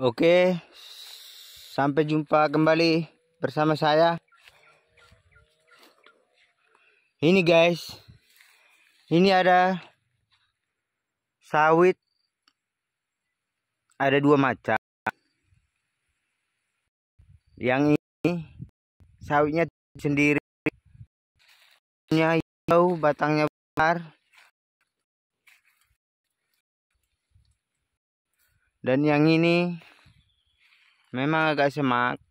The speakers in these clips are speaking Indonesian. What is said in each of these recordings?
Oke, sampai jumpa kembali bersama saya. Ini guys, ini ada sawit, ada dua macam. Yang ini sawitnya sendiri, nya hijau, batangnya besar. Dan yang ini memang agak semak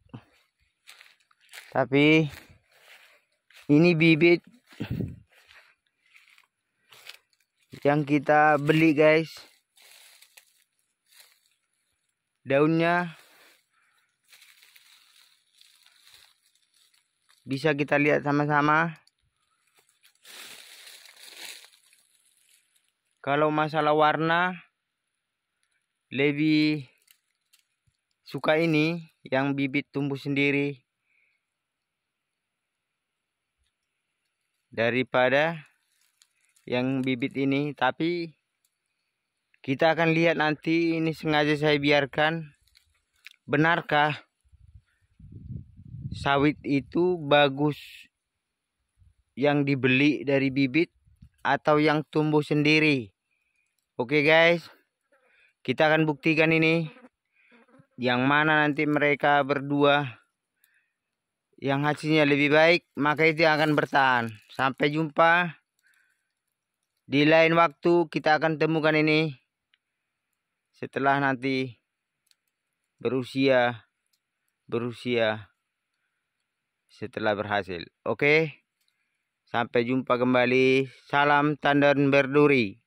tapi ini bibit yang kita beli guys daunnya bisa kita lihat sama-sama kalau masalah warna lebih suka ini yang bibit tumbuh sendiri daripada yang bibit ini tapi kita akan lihat nanti ini sengaja saya biarkan benarkah sawit itu bagus yang dibeli dari bibit atau yang tumbuh sendiri oke okay guys kita akan buktikan ini yang mana nanti mereka berdua yang hasilnya lebih baik maka itu yang akan bertahan sampai jumpa di lain waktu kita akan temukan ini setelah nanti berusia berusia setelah berhasil oke sampai jumpa kembali salam tandan berduri